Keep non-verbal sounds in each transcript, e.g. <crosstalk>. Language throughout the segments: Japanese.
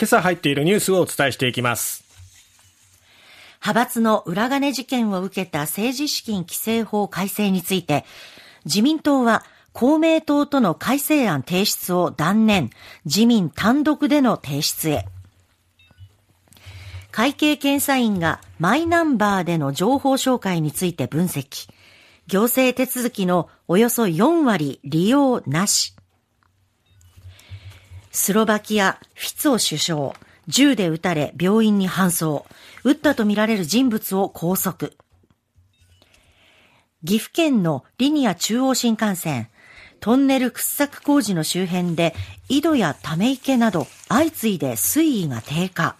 今朝入っているニュースをお伝えしていきます。派閥の裏金事件を受けた政治資金規正法改正について、自民党は公明党との改正案提出を断念、自民単独での提出へ。会計検査院がマイナンバーでの情報紹介について分析。行政手続きのおよそ4割利用なし。スロバキア、フィツォ首相、銃で撃たれ病院に搬送、撃ったとみられる人物を拘束。岐阜県のリニア中央新幹線、トンネル掘削工事の周辺で井戸やため池など相次いで水位が低下。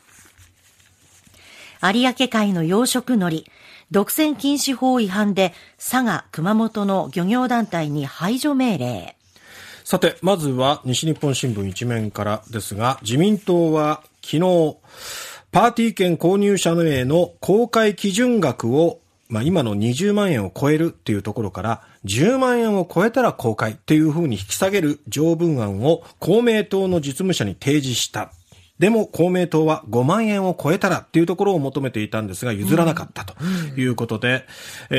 有明海の養殖海苔、独占禁止法違反で佐賀、熊本の漁業団体に排除命令。さて、まずは西日本新聞一面からですが、自民党は昨日、パーティー券購入者名の公開基準額を、まあ、今の20万円を超えるっていうところから、10万円を超えたら公開っていうふうに引き下げる条文案を公明党の実務者に提示したでも公明党は5万円を超えたらっていうところを求めていたんですが、譲らなかったということで、うんうん、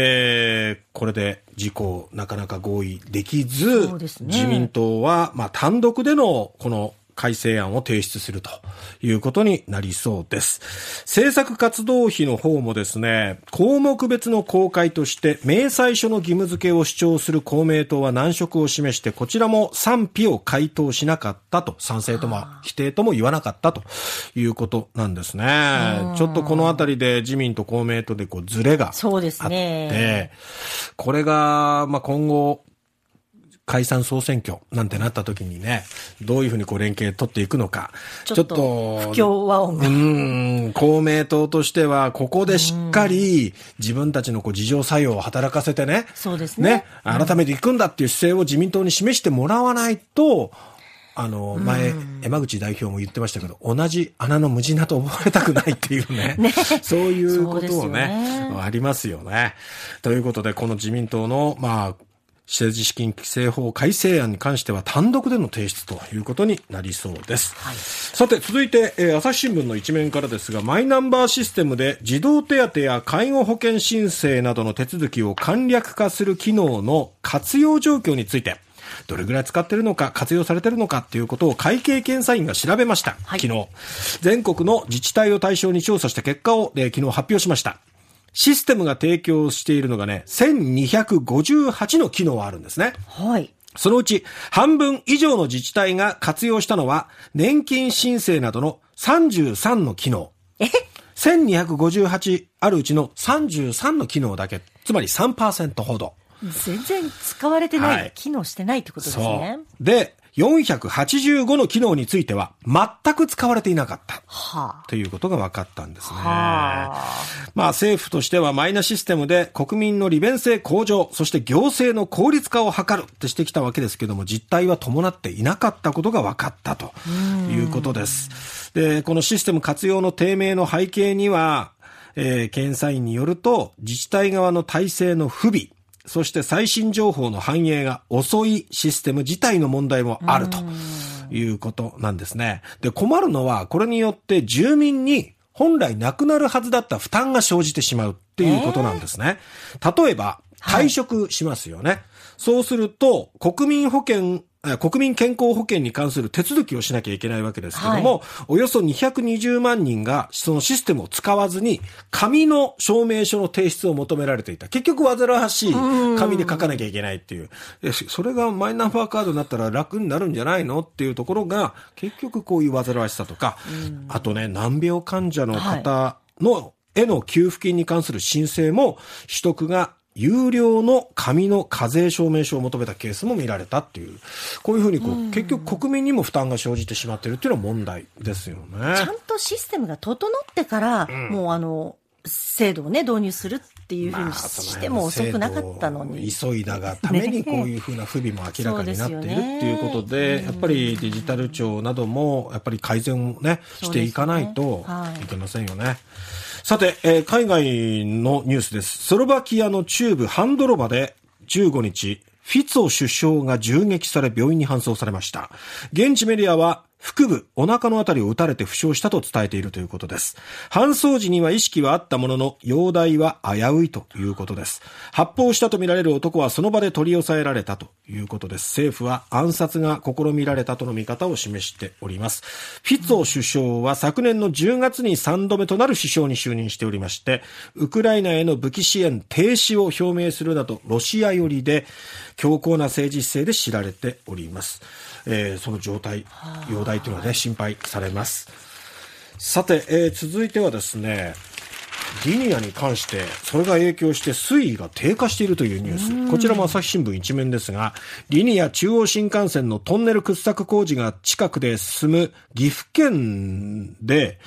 えー、これで自公なかなか合意できず、ね、自民党は、まあ単独でのこの改正案を提出するということになりそうです。政策活動費の方もですね、項目別の公開として、明細書の義務付けを主張する公明党は難色を示して、こちらも賛否を回答しなかったと、賛成とも否定とも言わなかったということなんですね。ちょっとこのあたりで自民と公明党でこうズレがあって、ね、これが、まあ、今後、解散総選挙なんてなった時にね、どういうふうにこう連携取っていくのか。ちょっと、不協和音が。うん、公明党としては、ここでしっかり自分たちのこう事情作用を働かせてね、そうですね。ね、改めていくんだっていう姿勢を自民党に示してもらわないと、あの、前、山口代表も言ってましたけど、同じ穴の無人だと思われたくないっていうね。<laughs> ねそういうことをね、ねありますよね。ということで、この自民党の、まあ、政治資金規正法改正案に関しては単独での提出ということになりそうです。はい、さて、続いて、えー、朝日新聞の一面からですが、マイナンバーシステムで児童手当や介護保険申請などの手続きを簡略化する機能の活用状況について、どれぐらい使ってるのか、活用されてるのかっていうことを会計検査院が調べました。はい、昨日、全国の自治体を対象に調査した結果を、えー、昨日発表しました。システムが提供しているのがね、1258の機能あるんですね。はい。そのうち半分以上の自治体が活用したのは、年金申請などの33の機能。え ?1258 あるうちの33の機能だけ、つまり3%ほど。全然使われてない、はい、機能してないってことですね。で、485の機能については全く使われていなかった。はあ、ということが分かったんですね。はあ、まあ政府としてはマイナシステムで国民の利便性向上、そして行政の効率化を図るってしてきたわけですけども、実態は伴っていなかったことが分かったということです。で、このシステム活用の低迷の背景には、えー、検査員によると、自治体側の体制の不備、そして最新情報の反映が遅いシステム自体の問題もあるということなんですね。で、困るのは、これによって住民に本来なくなるはずだった負担が生じてしまうっていうことなんですね。えー、例えば、退職しますよね。はい、そうすると、国民保険国民健康保険に関する手続きをしなきゃいけないわけですけども、はい、およそ220万人がそのシステムを使わずに、紙の証明書の提出を求められていた。結局、煩わしい紙で書かなきゃいけないっていう。うそれがマイナンバーカードになったら楽になるんじゃないのっていうところが、結局こういう煩わしさとか、あとね、難病患者の方の、はい、への給付金に関する申請も取得が有料の紙の課税証明書を求めたケースも見られたっていう、こういうふうにこう、うん、結局国民にも負担が生じてしまっているっていうのは問題ですよね。ちゃんとシステムが整ってから、うん、もうあの、制度をね、導入するっていうふうにしても遅くなかったのに。まあ、の急いだがために <laughs> こういうふうな不備も明らかになっているっていうことで、でね、やっぱりデジタル庁なども、やっぱり改善をね、していかないといけませんよね。さて、えー、海外のニュースです。スロバキアの中部ハンドロバで15日、フィツォ首相が銃撃され病院に搬送されました。現地メディアは腹部、お腹のあたりを撃たれて負傷したと伝えているということです。搬送時には意識はあったものの、容体は危ういということです。発砲したとみられる男はその場で取り押さえられたということです。政府は暗殺が試みられたとの見方を示しております。フィツオ首相は昨年の10月に3度目となる首相に就任しておりまして、ウクライナへの武器支援停止を表明するなど、ロシア寄りで強硬な政治姿勢で知られております。えー、その状態、容体害というのはね、心配されます。さて、えー、続いてはですね、リニアに関して、それが影響して水位が低下しているというニュース。こちらも朝日新聞一面ですが、リニア中央新幹線のトンネル掘削工事が近くで進む岐阜県で、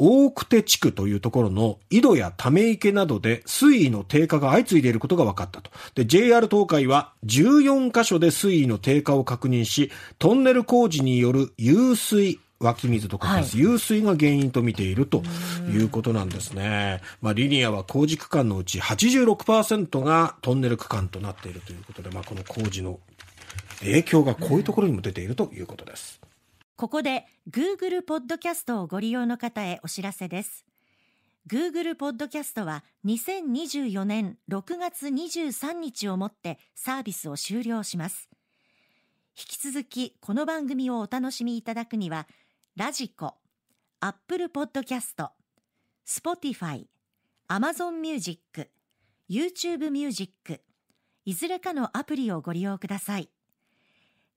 大久手地区というところの井戸やため池などで水位の低下が相次いでいることが分かったと。で、JR 東海は14箇所で水位の低下を確認し、トンネル工事による湧水、湧き水とか、はい、湧水が原因と見ているということなんですね。まあ、リニアは工事区間のうち86%がトンネル区間となっているということで、まあ、この工事の影響がこういうところにも出ているということです。ここで Google ポッドキャストをご利用の方へお知らせです。Google ポッドキャストは2024年6月23日をもってサービスを終了します。引き続きこの番組をお楽しみいただくには、ラジコ、アップルポッドキャスト、スポティファイ、アマゾンミュージック、YouTube ミュージック、いずれかのアプリをご利用ください。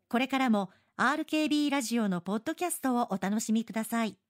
これからも RKB ラジオのポッドキャストをお楽しみください。